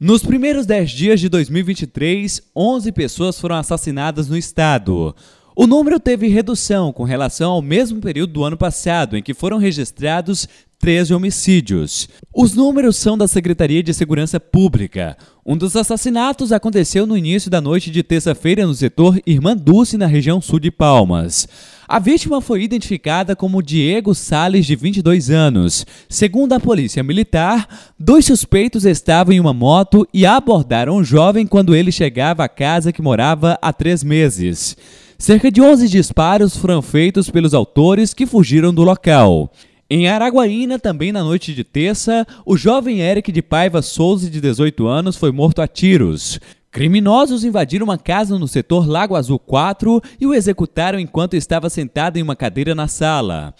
Nos primeiros 10 dias de 2023, 11 pessoas foram assassinadas no estado. O número teve redução com relação ao mesmo período do ano passado, em que foram registrados 13 homicídios. Os números são da Secretaria de Segurança Pública. Um dos assassinatos aconteceu no início da noite de terça-feira no setor Irmã Dulce, na região sul de Palmas. A vítima foi identificada como Diego Sales, de 22 anos. Segundo a polícia militar, dois suspeitos estavam em uma moto e abordaram o jovem quando ele chegava à casa que morava há três meses. Cerca de 11 disparos foram feitos pelos autores que fugiram do local. Em Araguaína, também na noite de terça, o jovem Eric de Paiva Souza, de 18 anos, foi morto a tiros. Criminosos invadiram uma casa no setor Lago Azul 4 e o executaram enquanto estava sentado em uma cadeira na sala.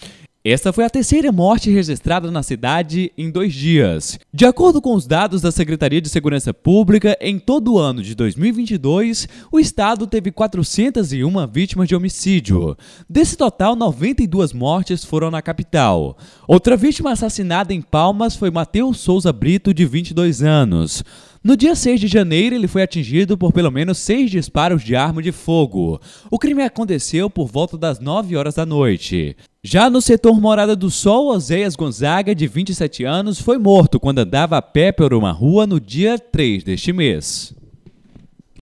Esta foi a terceira morte registrada na cidade em dois dias. De acordo com os dados da Secretaria de Segurança Pública, em todo o ano de 2022, o estado teve 401 vítimas de homicídio. Desse total, 92 mortes foram na capital. Outra vítima assassinada em Palmas foi Matheus Souza Brito, de 22 anos. No dia 6 de janeiro, ele foi atingido por pelo menos seis disparos de arma de fogo. O crime aconteceu por volta das 9 horas da noite. Já no setor Morada do Sol, Oséias Gonzaga, de 27 anos, foi morto quando andava a pé por uma rua no dia 3 deste mês.